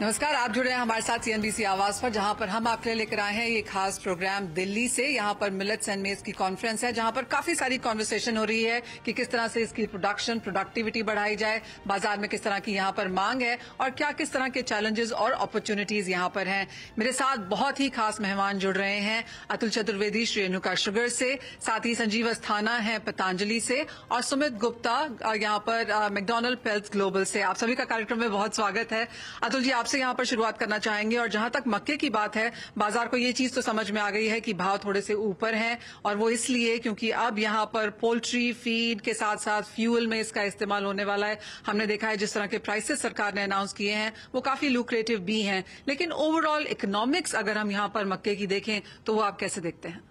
नमस्कार आप जुड़े हैं हमारे साथ सीएनबीसी आवाज पर जहां पर हम आपके लिए लेकर आए हैं ये खास प्रोग्राम दिल्ली से यहां पर मिलट्स एंड मेज की कॉन्फ्रेंस है जहां पर काफी सारी कॉन्वर्सेशन हो रही है कि किस तरह से इसकी प्रोडक्शन प्रोडक्टिविटी बढ़ाई जाए बाजार में किस तरह की यहां पर मांग है और क्या किस तरह के चैलेंजेस और अपॉर्चुनिटीज यहां पर है मेरे साथ बहुत ही खास मेहमान जुड़ रहे हैं अतुल चतुर्वेदी श्री रेणुका शुगर से साथ ही संजीव अस्थाना है पतंजलि से और सुमित गुप्ता यहाँ पर मैकडोनल्ड पेल्थ ग्लोबल से आप सभी का कार्यक्रम में बहुत स्वागत है अतुल जी से यहां पर शुरुआत करना चाहेंगे और जहां तक मक्के की बात है बाजार को ये चीज तो समझ में आ गई है कि भाव थोड़े से ऊपर हैं और वो इसलिए क्योंकि अब यहां पर पोल्ट्री फीड के साथ साथ फ्यूल में इसका इस्तेमाल होने वाला है हमने देखा है जिस तरह के प्राइसेस सरकार ने अनाउंस किए हैं वो काफी लुक्रेटिव भी हैं लेकिन ओवरऑल इकोनॉमिक्स अगर हम यहां पर मक्के की देखें तो वो आप कैसे देखते हैं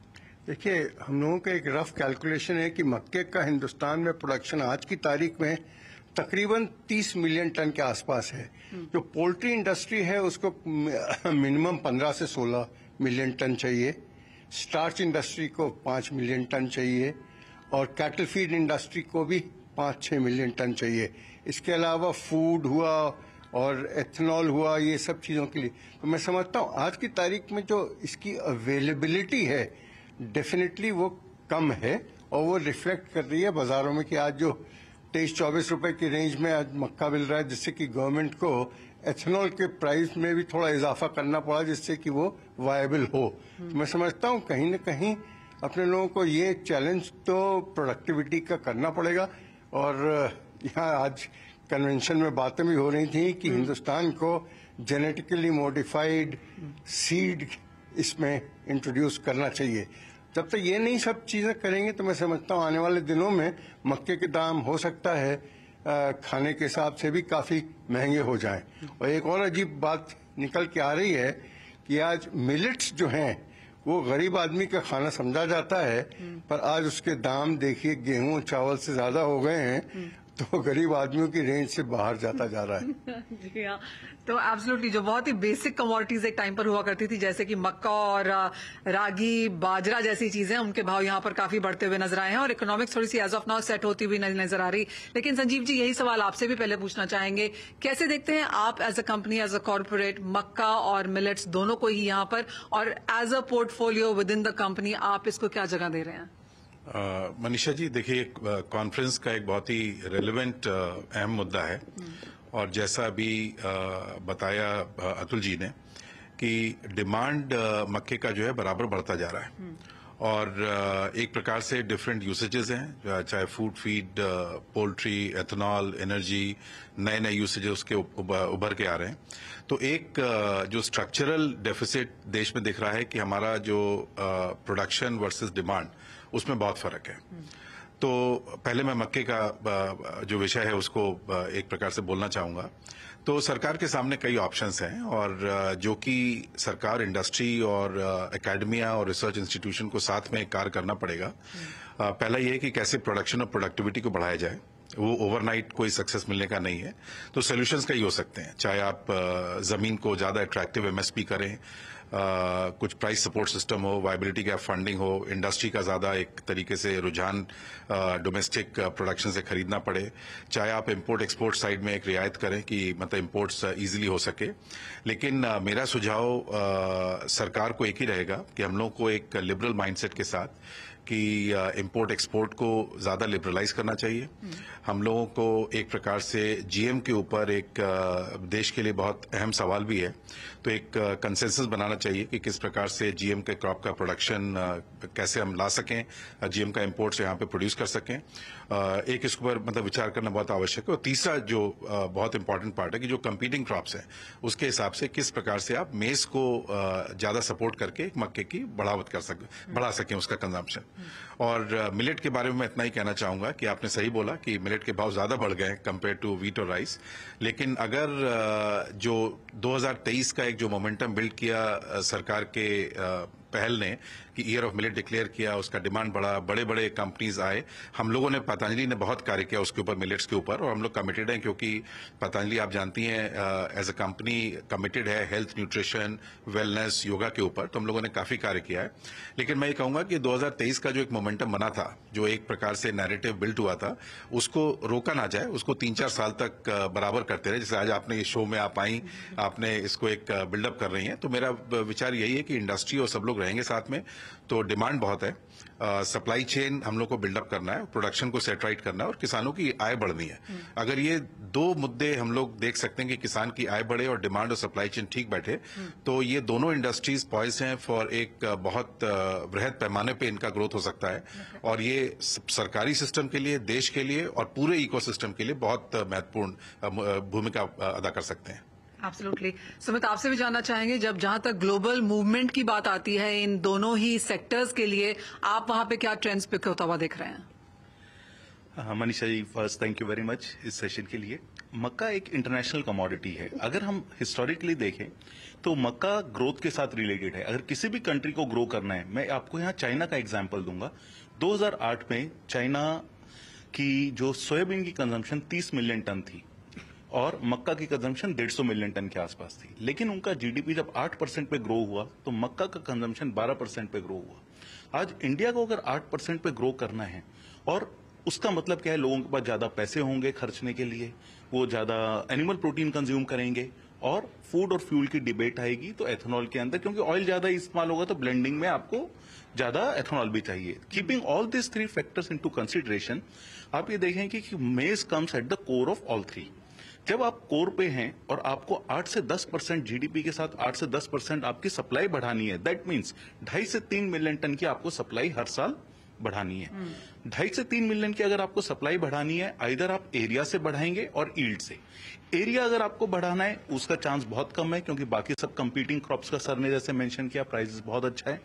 देखिए हम लोगों का एक रफ कैलकुलेशन है कि मक्के का हिंदुस्तान में प्रोडक्शन आज की तारीख में तकरीबन 30 मिलियन टन के आसपास है हम्म। जो पोल्ट्री इंडस्ट्री है उसको मिनिमम 15 से 16 मिलियन टन चाहिए स्टार्च इंडस्ट्री को 5 मिलियन टन चाहिए और कैटल फीड इंडस्ट्री को भी 5-6 मिलियन टन चाहिए इसके अलावा फूड हुआ और एथेनॉल हुआ ये सब चीज़ों के लिए तो मैं समझता हूँ आज की तारीख में जो इसकी अवेलेबिलिटी है डेफिनेटली वो कम है और वो रिफ्लेक्ट कर रही है बाज़ारों में कि आज जो तेईस चौबीस रुपए की रेंज में आज मक्का मिल रहा है जिससे कि गवर्नमेंट को एथेनॉल के प्राइस में भी थोड़ा इजाफा करना पड़ा जिससे कि वो वायबल हो तो मैं समझता हूँ कहीं न कहीं अपने लोगों को ये चैलेंज तो प्रोडक्टिविटी का करना पड़ेगा और यहाँ आज कन्वेंशन में बातें भी हो रही थी कि हम्म। हिंदुस्तान को जेनेटिकली मॉडिफाइड सीड इसमें इंट्रोड्यूस करना चाहिए जब तक ये नहीं सब चीज़ें करेंगे तो मैं समझता हूँ आने वाले दिनों में मक्के के दाम हो सकता है खाने के हिसाब से भी काफ़ी महंगे हो जाएं और एक और अजीब बात निकल के आ रही है कि आज मिलेट्स जो हैं वो गरीब आदमी का खाना समझा जाता है पर आज उसके दाम देखिए गेहूं चावल से ज्यादा हो गए हैं तो गरीब आदमियों की रेंज से बाहर जाता जा रहा है जी हाँ तो एब्सोल्युटली जो बहुत ही बेसिक कमोडिटीज एक टाइम पर हुआ करती थी जैसे कि मक्का और रागी बाजरा जैसी चीजें उनके भाव यहाँ पर काफी बढ़ते हुए नजर आए हैं और इकोनॉमिक्स थोड़ी सी एज ऑफ नाउ सेट होती हुई नजर आ रही लेकिन संजीव जी यही सवाल आपसे भी पहले पूछना चाहेंगे कैसे देखते हैं आप as a company as a corporate मक्का और मिलेट्स दोनों को ही यहाँ पर और as a portfolio within the company आप इसको क्या जगह दे रहे हैं मनीषा जी देखिए कॉन्फ्रेंस का एक बहुत ही रेलिवेंट अहम मुद्दा है हम्म। और जैसा अभी बताया अतुल जी ने कि डिमांड मक्के का जो है बराबर बढ़ता जा रहा है हम्म। और एक प्रकार से डिफरेंट यूसेजेस हैं चाहे food feed poultry ethanol energy नए नए यूसेजेस उसके उभर के आ रहे हैं तो एक जो स्ट्रक्चरल डेफिसिट देश में दिख रहा है कि हमारा जो प्रोडक्शन वर्सेस डिमांड उसमें बहुत फ़र्क है तो पहले मैं मक्के का जो विषय है उसको एक प्रकार से बोलना चाहूंगा तो सरकार के सामने कई ऑप्शंस हैं और जो कि सरकार इंडस्ट्री और एकेडमिया और रिसर्च इंस्टीट्यूशन को साथ में कार्य करना पड़ेगा पहला ये है कि कैसे प्रोडक्शन और प्रोडक्टिविटी को बढ़ाया जाए वो ओवरनाइट कोई सक्सेस मिलने का नहीं है तो सोल्यूशंस कई हो सकते हैं चाहे आप ज़मीन को ज़्यादा अट्रैक्टिव एमएसपी करें कुछ प्राइस सपोर्ट सिस्टम हो वाइबिलिटी का फंडिंग हो इंडस्ट्री का ज़्यादा एक तरीके से रुझान डोमेस्टिक प्रोडक्शन से खरीदना पड़े चाहे आप इम्पोर्ट एक्सपोर्ट साइड में एक रियायत करें कि मतलब इम्पोर्ट्स ईजिली हो सके लेकिन मेरा सुझाव सरकार को एक ही रहेगा कि हम लोग को एक लिबरल माइंडसेट के साथ कि इंपोर्ट एक्सपोर्ट को ज़्यादा लिबरलाइज करना चाहिए हम लोगों को एक प्रकार से जीएम के ऊपर एक देश के लिए बहुत अहम सवाल भी है तो एक कंसेंसस बनाना चाहिए कि किस प्रकार से जीएम के क्रॉप का प्रोडक्शन कैसे हम ला सकें जीएम का इम्पोर्ट्स यहाँ पे प्रोड्यूस कर सकें एक इसके ऊपर मतलब विचार करना बहुत आवश्यक है और तीसरा जो बहुत इंपॉर्टेंट पार्ट है कि जो कंपीटिंग क्रॉप्स हैं उसके हिसाब से किस प्रकार से आप मेज़ को ज़्यादा सपोर्ट करके मक्के की बढ़ावत कर सकें बढ़ा सकें उसका कंजम्पशन और मिलेट के बारे में मैं इतना ही कहना चाहूंगा कि आपने सही बोला कि मिलेट के भाव ज्यादा बढ़ गए हैं कंपेयर टू वीट और राइस लेकिन अगर जो 2023 का एक जो मोमेंटम बिल्ड किया सरकार के पहल ने कि ईयर ऑफ मिलेट डिक्लेयर किया उसका डिमांड बढ़ा बड़े बड़े कंपनीज आए हम लोगों ने पतंजलि ने बहुत कार्य किया उसके ऊपर मिलेट्स के ऊपर और हम लोग कमिटेड हैं क्योंकि पतंजलि आप जानती हैं एज अ कंपनी कमिटेड है हेल्थ न्यूट्रिशन वेलनेस योगा के ऊपर तो हम लोगों ने काफ़ी कार्य किया है लेकिन मैं ये कहूंगा कि दो का जो एक मोमेंटम बना था जो एक प्रकार से नैरेटिव बिल्ट हुआ था उसको रोका ना जाए उसको तीन चार साल तक बराबर करते रहे जैसे आज आपने ये शो में आप आई आपने इसको एक बिल्डअप कर रही हैं तो मेरा विचार यही है कि इंडस्ट्री और सब लोग रहेंगे साथ में तो डिमांड बहुत है सप्लाई चेन हम लोग को बिल्डअप करना है प्रोडक्शन को सेटराइट करना है और किसानों की आय बढ़नी है हम्म। अगर ये दो मुद्दे हम लोग देख सकते हैं कि किसान की आय बढ़े और डिमांड और सप्लाई चेन ठीक बैठे हम्म। तो ये दोनों इंडस्ट्रीज पॉइस हैं फॉर एक बहुत वृहद पैमाने पे इनका ग्रोथ हो सकता है और ये सरकारी सिस्टम के लिए देश के लिए और पूरे इकोसिस्टम के लिए बहुत महत्वपूर्ण भूमिका अदा कर सकते हैं एब्सोल्युटली सुमित आपसे भी जानना चाहेंगे जब जहां तक ग्लोबल मूवमेंट की बात आती है इन दोनों ही सेक्टर्स के लिए आप वहां पे क्या ट्रेंड्स पिक होता हुआ देख रहे हैं हाँ, Manisha ji first thank you very much इस सेशन के लिए मक्का एक इंटरनेशनल कमोडिटी है अगर हम हिस्टोरिकली देखें तो मक्का ग्रोथ के साथ रिलेटेड है अगर किसी भी कंट्री को ग्रो करना है मैं आपको यहां चाइना का एग्जाम्पल दूंगा 2008 में चाइना की जो सोयाबीन की कंजम्पशन 30 मिलियन टन थी और मक्का की कंजम्पशन 150 मिलियन टन के आसपास थी लेकिन उनका जीडीपी जब 8 परसेंट पे ग्रो हुआ तो मक्का का कंजम्पशन 12 परसेंट पे ग्रो हुआ आज इंडिया को अगर 8 परसेंट पे ग्रो करना है और उसका मतलब क्या है लोगों के पास ज्यादा पैसे होंगे खर्चने के लिए वो ज्यादा एनिमल प्रोटीन कंज्यूम करेंगे और फूड और फ्यूल की डिबेट आएगी तो एथेनॉल के अंदर क्योंकि ऑयल ज्यादा इस्तेमाल होगा तो ब्लेंडिंग में आपको ज्यादा एथेनॉल भी चाहिए keeping all this three factors into consideration आप ये देखेंगे कि maize comes at the core of all three जब आप कोर पे हैं और आपको 8 से 10 परसेंट जीडीपी के साथ 8 से 10 परसेंट आपकी सप्लाई बढ़ानी है दैट मीन्स ढाई से तीन मिलियन टन की आपको सप्लाई हर साल बढ़ानी है हम्म। ढाई से तीन मिलियन की अगर आपको सप्लाई बढ़ानी है आइधर आप एरिया से बढ़ाएंगे और ईल्ड से एरिया अगर आपको बढ़ाना है उसका चांस बहुत कम है क्योंकि बाकी सब कंपीटिंग क्रॉप्स का सर ने जैसे मेंशन किया प्राइसेस बहुत अच्छा है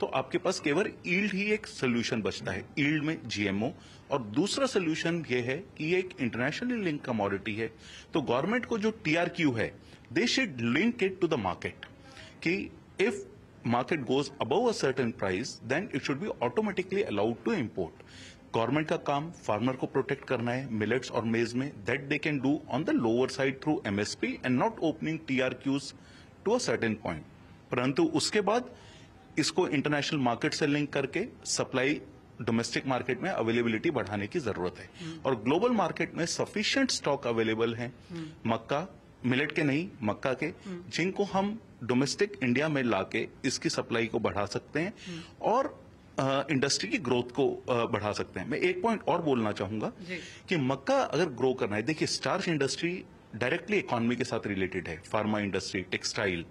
तो आपके पास केवल ईल्ड ही एक सोल्यूशन बचता है ईल्ड में जीएमओ और दूसरा सोल्यूशन यह है कि ये एक इंटरनेशनली लिंक कमोडिटी है तो गवर्नमेंट को जो टीआरक्यू है they should link it to the market कि if market goes above a certain price then it should be automatically allowed to import government का काम फार्मर को प्रोटेक्ट करना है मिलेट्स और मेज में that they can do on the lower side through MSP and not opening TRQs to a certain point परंतु उसके बाद इसको इंटरनेशनल मार्केट से लिंक करके सप्लाई डोमेस्टिक मार्केट में अवेलेबिलिटी बढ़ाने की जरूरत है हम्म। और ग्लोबल मार्केट में सफिशियंट स्टॉक अवेलेबल है मक्का मिलेट के नहीं मक्का के हम्म। जिनको हम डोमेस्टिक इंडिया में लाके इसकी सप्लाई को बढ़ा सकते हैं हम्म। और इंडस्ट्री की ग्रोथ को बढ़ा सकते हैं मैं एक पॉइंट और बोलना चाहूंगा कि मक्का अगर ग्रो करना है देखिए स्टार्च इंडस्ट्री डायरेक्टली इकोनॉमी के साथ रिलेटेड है pharma industry textile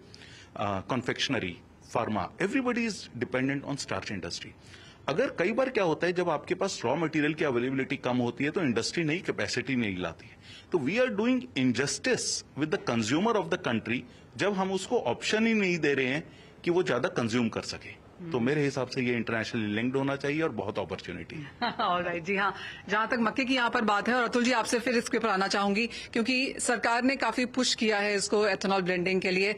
confectionery pharma everybody is dependent on starch industry अगर कई बार क्या होता है जब आपके पास रॉ मटेरियल की अवेलेबिलिटी कम होती है तो इंडस्ट्री नई कैपेसिटी नहीं लाती है तो we are doing injustice with the consumer of the country जब हम उसको ऑप्शन ही नहीं दे रहे हैं कि वो ज्यादा कंज्यूम कर सके तो मेरे हिसाब से ये इंटरनेशनल लिंक्ड होना चाहिए और बहुत अपॉर्चुनिटी है और right, जी हाँ जहां तक मक्के की यहाँ पर बात है और अतुल जी आपसे फिर इसके ऊपर आना चाहूंगी क्योंकि सरकार ने काफी पुश किया है इसको एथेनॉल ब्लेंडिंग के लिए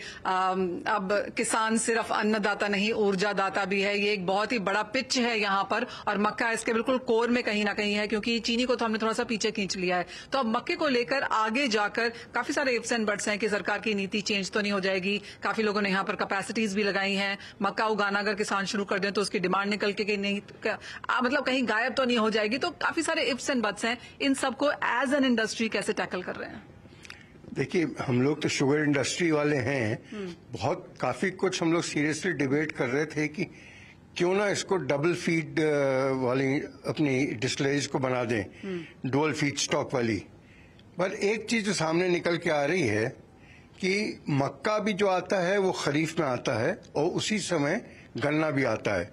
अब किसान सिर्फ अन्नदाता नहीं ऊर्जादाता भी है ये एक बहुत ही बड़ा पिच है यहाँ पर और मक्का इसके बिल्कुल कोर में कहीं ना कहीं है क्योंकि चीनी को तो हमने थोड़ा सा पीछे खींच लिया है तो अब मक्के को लेकर आगे जाकर काफी सारे इफ्स एंड बर्ड्स हैं कि सरकार की नीति चेंज तो नहीं हो जाएगी काफी लोगों ने यहाँ पर कैपेसिटीज भी लगाई हैं मक्का उगाना अगर किसान नुकसान शुरू कर दें तो उसकी डिमांड निकल के कहीं नहीं आ, मतलब कहीं गायब तो नहीं हो जाएगी तो काफी सारे इफ्स एंड बट्स हैं इन सबको एज एन इंडस्ट्री कैसे टैकल कर रहे हैं देखिए हम लोग तो शुगर इंडस्ट्री वाले हैं हम्म। बहुत काफी कुछ हम लोग सीरियसली डिबेट कर रहे थे कि क्यों ना इसको डबल फीड वाली अपनी डिस्प्लेज को बना दें डुअल फीड स्टॉक वाली पर एक चीज जो सामने निकल के आ रही है कि मक्का भी जो आता है वो खरीफ में आता है और उसी समय गन्ना भी आता है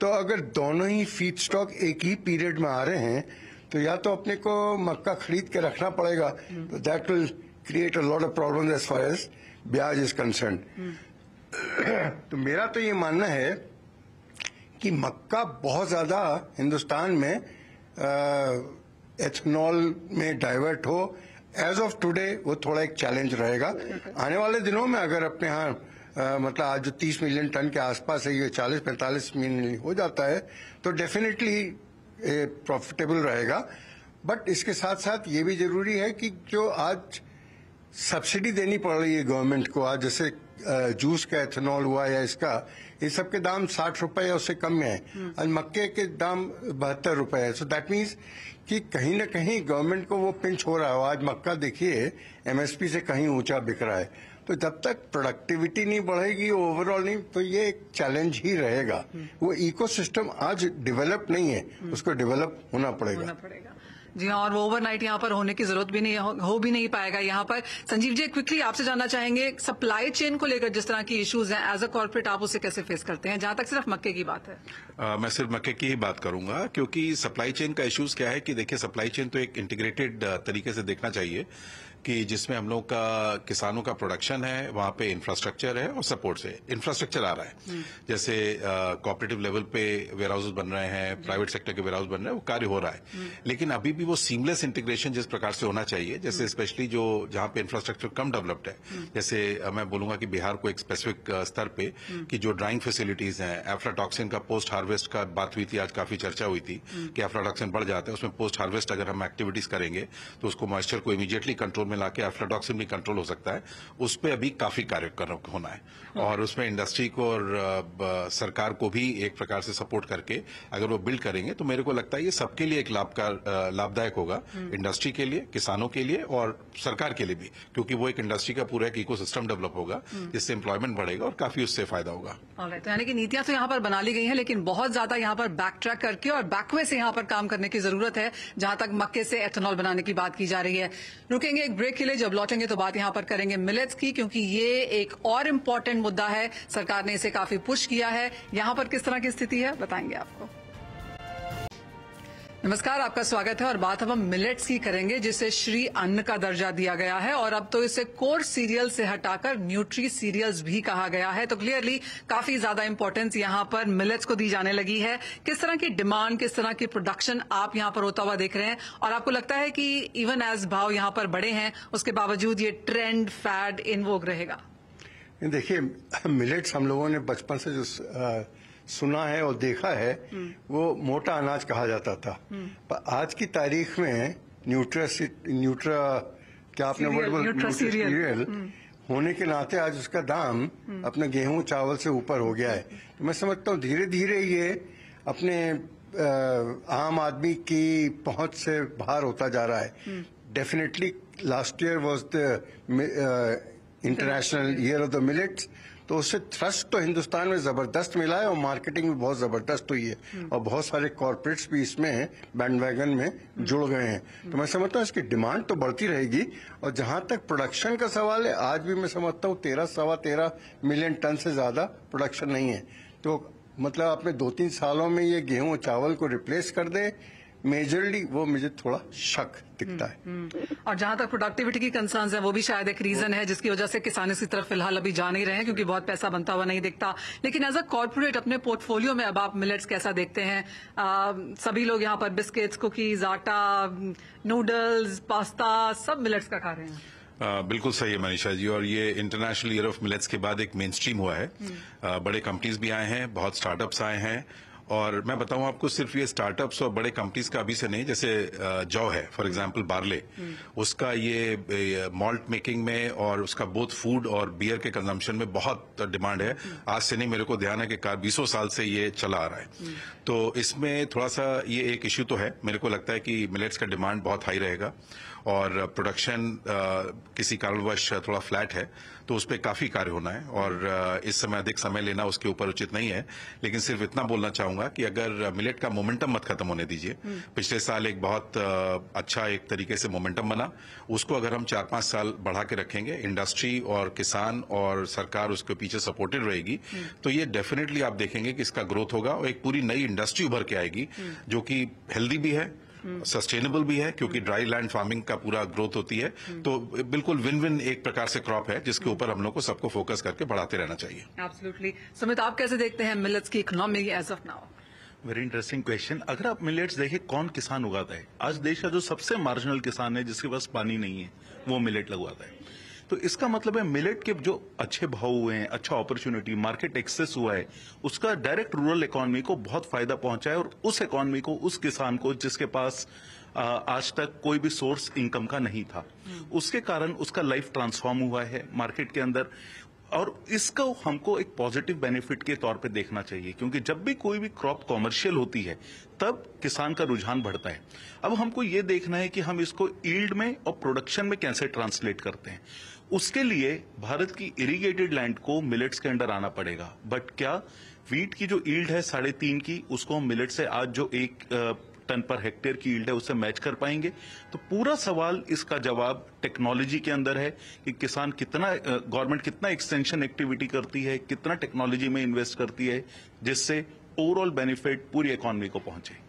तो अगर दोनों ही फीड स्टॉक एक ही पीरियड में आ रहे हैं तो या तो अपने को मक्का खरीद के रखना पड़ेगा तो that will create a lot of problem as far as ब्याज इज कंसर्न तो मेरा तो ये मानना है कि मक्का बहुत ज्यादा हिंदुस्तान में एथेनॉल में डाइवर्ट हो एज ऑफ टुडे वो थोड़ा एक चैलेंज रहेगा आने वाले दिनों में अगर अपने यहां आ, मतलब आज जो 30 मिलियन टन के आसपास है ये 40-45 मिलियन हो जाता है तो डेफिनेटली प्रॉफिटेबल रहेगा बट इसके साथ साथ ये भी जरूरी है कि जो आज सब्सिडी देनी पड़ रही है गवर्नमेंट को आज जैसे जूस का एथेनॉल हुआ या इसका इन सब के दाम साठ रुपए या उससे कम में है हम्म। और मक्के के दाम बहत्तर रुपए है सो दैट मीन्स कि कहीं ना कहीं गवर्नमेंट को वो पिंच हो रहा है आज मक्का देखिए एमएसपी से कहीं ऊंचा बिक रहा है तो जब तक प्रोडक्टिविटी नहीं बढ़ेगी ओवरऑल नहीं तो ये एक चैलेंज ही रहेगा वो इकोसिस्टम आज डेवलप नहीं है उसको डेवलप होना पड़ेगा होना पड़ेगा जी हाँ और ओवरनाइट यहाँ पर होने की जरूरत भी नहीं हो, हो भी नहीं पाएगा यहाँ पर संजीव जी क्विकली आपसे जानना चाहेंगे सप्लाई चेन को लेकर जिस तरह की इश्यूज हैं एज अ कॉर्पोरेट आप उसे कैसे फेस करते हैं जहां तक सिर्फ मक्के की बात है आ, मैं सिर्फ मक्के की ही बात करूंगा क्योंकि सप्लाई चेन का इश्यूज क्या है कि देखिये सप्लाई चेन तो एक इंटीग्रेटेड तरीके से देखना चाहिए कि जिसमें हम लोग का किसानों का प्रोडक्शन है वहां पे इंफ्रास्ट्रक्चर है और सपोर्ट से इंफ्रास्ट्रक्चर आ रहा है हम्म। जैसे कॉपरेटिव लेवल पे वेयर हाउसेज बन रहे हैं प्राइवेट हम्म। सेक्टर के वेयर हाउस बन रहे हैं वो कार्य हो रहा है हम्म। लेकिन अभी भी वो सीमलेस इंटीग्रेशन जिस प्रकार से होना चाहिए जैसे स्पेशली जो जहां पे इंफ्रास्ट्रक्चर कम डेवलप्ड है जैसे मैं बोलूंगा कि बिहार को एक स्पेसिफिक स्तर पे कि जो ड्राइंग फैसिलिटीज हैं एफ्लाटॉक्सिन का पोस्ट हार्वेस्ट का बात हुई थी आज काफी चर्चा हुई थी कि एफ्लाटॉक्सिन बढ़ जाता है उसमें पोस्ट हार्वेस्ट अगर हम एक्टिविटीज करेंगे तो उसको मॉइस्चर को इमीडिएटली कंट्रोल में लाके अफ्लाटॉक्सिन भी कंट्रोल हो सकता है उस पर अभी काफी कार्य होना है हम्म। और उसमें इंडस्ट्री को और सरकार को भी एक प्रकार से सपोर्ट करके अगर वो बिल्ड करेंगे तो मेरे को लगता है ये सबके लिए एक लाभदायक होगा इंडस्ट्री हम्म। के लिए किसानों के लिए और सरकार के लिए भी क्योंकि वो एक इंडस्ट्री का पूरा एक इको डेवलप होगा हम्म। जिससे एम्प्लॉयमेंट बढ़ेगा और काफी उससे फायदा होगा तो यानी कि नीतियां तो यहाँ पर बना ली गई है लेकिन बहुत ज्यादा यहाँ पर बैक ट्रैक करके और बैकवे से यहाँ पर काम करने की जरूरत है जहां तक मक्के से एथेनॉल बनाने की बात की जा रही है रुकेंगे एक ब्रेक के लिए जब लौटेंगे तो बात यहां पर करेंगे मिलेट्स की क्योंकि ये एक और इम्पोर्टेंट मुद्दा है सरकार ने इसे काफी पुश किया है यहां पर किस तरह की स्थिति है बताएंगे आपको नमस्कार आपका स्वागत है और बात अब हम मिलेट्स की करेंगे जिसे श्री अन्न का दर्जा दिया गया है और अब तो इसे कोर सीरियल से हटाकर न्यूट्री सीरियल्स भी कहा गया है तो क्लियरली काफी ज्यादा इम्पोर्टेंस यहां पर मिलेट्स को दी जाने लगी है किस तरह की डिमांड किस तरह की प्रोडक्शन आप यहां पर होता हुआ देख रहे हैं और आपको लगता है कि इवन एज भाव यहां पर बड़े हैं उसके बावजूद ये ट्रेंड फैड इन रहेगा देखिए मिलेट्स हम लोगों ने बचपन से जो आ, सुना है और देखा है हम्म। वो मोटा अनाज कहा जाता था हम्म। पर आज की तारीख में न्यूट्रा न्यूट्रा क्या आपने वर्ड बोल सीरियल होने के नाते आज उसका दाम हम्म। अपने गेहूं चावल से ऊपर हो गया है तो मैं समझता हूँ धीरे धीरे ये अपने आम आदमी की पहुंच से बाहर होता जा रहा है definitely last year was the international year of the millets तो उससे थ्रस्ट तो हिंदुस्तान में ज़बरदस्त मिला है और मार्केटिंग भी बहुत ज़बरदस्त हुई है हम्म। और बहुत सारे कॉरपोरेट्स भी इसमें बैंड वैगन में जुड़ गए हैं तो मैं समझता हूँ इसकी डिमांड तो बढ़ती रहेगी और जहां तक प्रोडक्शन का सवाल है आज भी मैं समझता हूँ तेरह सवा तेरह मिलियन टन से ज़्यादा प्रोडक्शन नहीं है तो मतलब आपने दो तीन सालों में ये गेहूं और चावल को रिप्लेस कर दे मेजरली वो मुझे थोड़ा शक दिखता है हम्म, हम्म। और जहां तक प्रोडक्टिविटी की कंसर्न है वो भी शायद एक रीजन है जिसकी वजह से किसान इसकी तरफ फिलहाल अभी जा नहीं रहे हैं क्योंकि बहुत पैसा बनता हुआ नहीं दिखता लेकिन एज अ कॉर्पोरेट अपने पोर्टफोलियो में अब आप मिलेट्स कैसा देखते हैं आ, सभी लोग यहाँ पर बिस्किट्स कुकीज आटा नूडल्स पास्ता सब मिलेट्स का खा रहे हैं आ, बिल्कुल सही है मनीषा जी और ये इंटरनेशनल ईयर ऑफ मिलेट्स के बाद एक मेन स्ट्रीम हुआ है हम्म। आ, बड़े कंपनीज भी आए हैं बहुत स्टार्टअप्स आए हैं और मैं बताऊं आपको सिर्फ ये स्टार्टअप्स और बड़े कंपनीज का अभी से नहीं जैसे जौ है फॉर एग्जांपल बार्ले उसका ये मॉल्ट मेकिंग में और उसका बोथ फूड और बियर के कंजम्पशन में बहुत डिमांड है हम्म। आज से नहीं मेरे को ध्यान है कि कार बीसों साल से ये चला आ रहा है हम्म। तो इसमें थोड़ा सा ये एक इश्यू तो है मेरे को लगता है कि मिलेट्स का डिमांड बहुत हाई रहेगा और प्रोडक्शन uh, किसी कारणवश थोड़ा फ्लैट है तो उस पर काफी कार्य होना है और uh, इस समय अधिक समय लेना उसके ऊपर उचित नहीं है लेकिन सिर्फ इतना बोलना चाहूंगा कि अगर मिलेट का मोमेंटम मत खत्म होने दीजिए हम्म। पिछले साल एक बहुत uh, अच्छा एक तरीके से मोमेंटम बना उसको अगर हम चार पांच साल बढ़ा के रखेंगे इंडस्ट्री और किसान और सरकार उसके पीछे सपोर्टेड रहेगी हम्म। तो ये डेफिनेटली आप देखेंगे कि इसका ग्रोथ होगा और एक पूरी नई इंडस्ट्री उभर के आएगी हम्म। जो कि हेल्दी भी है सस्टेनेबल भी है क्योंकि ड्राई लैंड फार्मिंग का पूरा ग्रोथ होती है hmm. तो बिल्कुल विन विन एक प्रकार से क्रॉप है जिसके hmm. ऊपर हम लोग को सबको फोकस करके बढ़ाते रहना चाहिए एब्सोल्युटली सुमित आप कैसे देखते हैं मिलट्स की economy as of now very interesting question अगर आप मिलेट्स देखें कौन किसान उगाता है आज देश का जो सबसे मार्जिनल किसान है जिसके पास पानी नहीं है वो मिलेट लगवाता है तो इसका मतलब है मिलेट के जो अच्छे भाव हुए हैं अच्छा अपॉर्चुनिटी मार्केट एक्सेस हुआ है उसका डायरेक्ट रूरल इकोनॉमी को बहुत फायदा पहुंचा है और उस इकोनॉमी को उस किसान को जिसके पास आज तक कोई भी सोर्स इनकम का नहीं था हम्म। उसके कारण उसका लाइफ ट्रांसफॉर्म हुआ है मार्केट के अंदर और इसका हमको एक पॉजिटिव बेनिफिट के तौर पे देखना चाहिए क्योंकि जब भी कोई भी क्रॉप कॉमर्शियल होती है तब किसान का रुझान बढ़ता है अब हमको ये देखना है कि हम इसको ईल्ड में और प्रोडक्शन में कैसे ट्रांसलेट करते हैं उसके लिए भारत की इरिगेटेड लैंड को मिलेट्स के अंडर आना पड़ेगा बट क्या वीट की जो ईल्ड है साढ़े तीन की उसको हम मिलेट से आज जो एक टन पर हेक्टेयर की ईल्ड है उसे मैच कर पाएंगे तो पूरा सवाल इसका जवाब टेक्नोलॉजी के अंदर है कि किसान कितना गवर्नमेंट कितना एक्सटेंशन एक्टिविटी करती है कितना टेक्नोलॉजी में इन्वेस्ट करती है जिससे ओवरऑल बेनिफिट पूरी इकोनॉमी को पहुंचे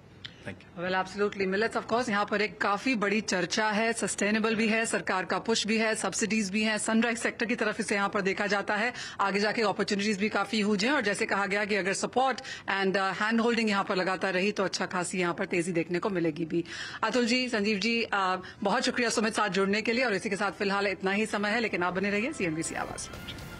well absolutely millets of course यहाँ पर एक काफी बड़ी चर्चा है सस्टेनेबल भी है सरकार का पुश भी है सब्सिडीज भी है सनराइज सेक्टर की तरफ इसे यहाँ पर देखा जाता है आगे जाके अपॉर्चुनिटीज भी काफी हुई हैं और जैसे कहा गया कि अगर सपोर्ट एंड हैंड होल्डिंग यहाँ पर लगातार रही तो अच्छा खासी यहाँ पर तेजी देखने को मिलेगी भी अतुल जी संजीव जी आ, uh, बहुत शुक्रिया सुमित साथ जुड़ने के लिए और इसी के साथ फिलहाल इतना ही समय है लेकिन आप बने रहिए सीएमबीसी आवाज